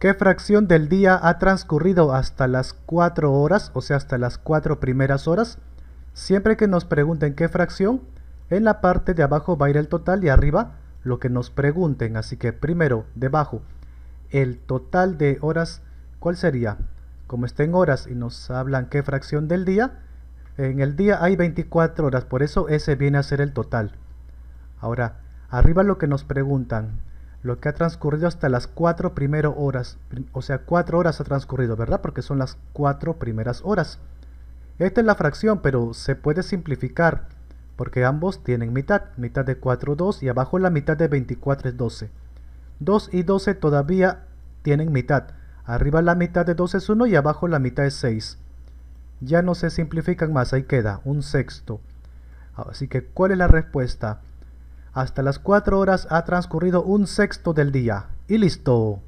¿Qué fracción del día ha transcurrido hasta las 4 horas, o sea, hasta las 4 primeras horas? Siempre que nos pregunten qué fracción, en la parte de abajo va a ir el total y arriba lo que nos pregunten. Así que primero, debajo, el total de horas, ¿cuál sería? Como está en horas y nos hablan qué fracción del día, en el día hay 24 horas, por eso ese viene a ser el total. Ahora, arriba lo que nos preguntan, lo que ha transcurrido hasta las 4 primeras horas. O sea, 4 horas ha transcurrido, ¿verdad? Porque son las 4 primeras horas. Esta es la fracción, pero se puede simplificar, porque ambos tienen mitad. Mitad de 4, 2, y abajo la mitad de 24 es 12. 2 y 12 todavía tienen mitad. Arriba la mitad de 12 es 1 y abajo la mitad es 6. Ya no se simplifican más, ahí queda, un sexto. Así que, ¿cuál es la respuesta? Hasta las 4 horas ha transcurrido un sexto del día. Y listo.